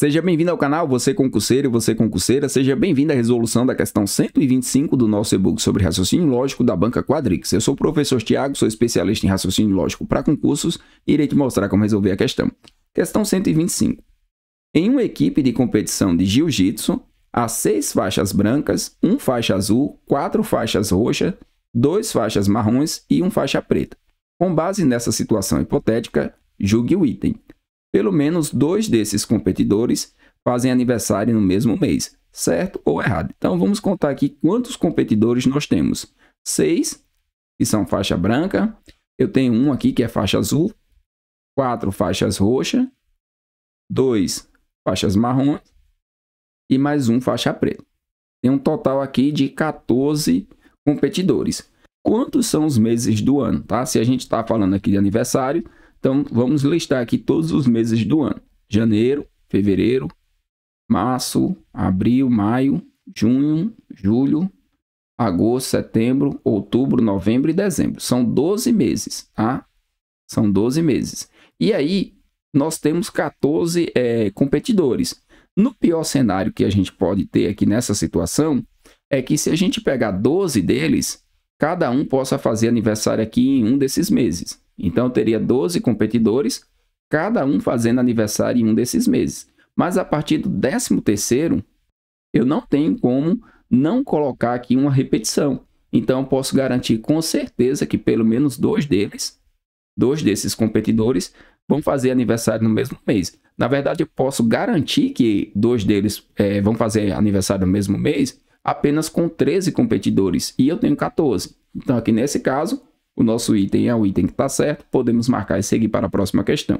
Seja bem-vindo ao canal, você concurseiro e você concurseira, seja bem-vindo à resolução da questão 125 do nosso e-book sobre raciocínio lógico da banca Quadrix. Eu sou o professor Tiago, sou especialista em raciocínio lógico para concursos e irei te mostrar como resolver a questão. Questão 125. Em uma equipe de competição de jiu-jitsu, há seis faixas brancas, um faixa azul, quatro faixas roxas, dois faixas marrons e um faixa preta. Com base nessa situação hipotética, julgue o item. Pelo menos dois desses competidores fazem aniversário no mesmo mês, certo ou errado? Então vamos contar aqui quantos competidores nós temos. Seis, que são faixa branca. Eu tenho um aqui que é faixa azul. Quatro faixas roxa. Dois faixas marrom E mais um faixa preta. Tem um total aqui de 14 competidores. Quantos são os meses do ano, tá? Se a gente está falando aqui de aniversário, então, vamos listar aqui todos os meses do ano: janeiro, fevereiro, março, abril, maio, junho, julho, agosto, setembro, outubro, novembro e dezembro. São 12 meses, tá? São 12 meses. E aí, nós temos 14 é, competidores. No pior cenário que a gente pode ter aqui nessa situação é que se a gente pegar 12 deles, cada um possa fazer aniversário aqui em um desses meses. Então teria 12 competidores, cada um fazendo aniversário em um desses meses. Mas a partir do 13 terceiro, eu não tenho como não colocar aqui uma repetição. Então posso garantir com certeza que pelo menos dois deles, dois desses competidores, vão fazer aniversário no mesmo mês. Na verdade, eu posso garantir que dois deles é, vão fazer aniversário no mesmo mês, apenas com 13 competidores e eu tenho 14. Então, aqui nesse caso, o nosso item é o item que está certo, podemos marcar e seguir para a próxima questão.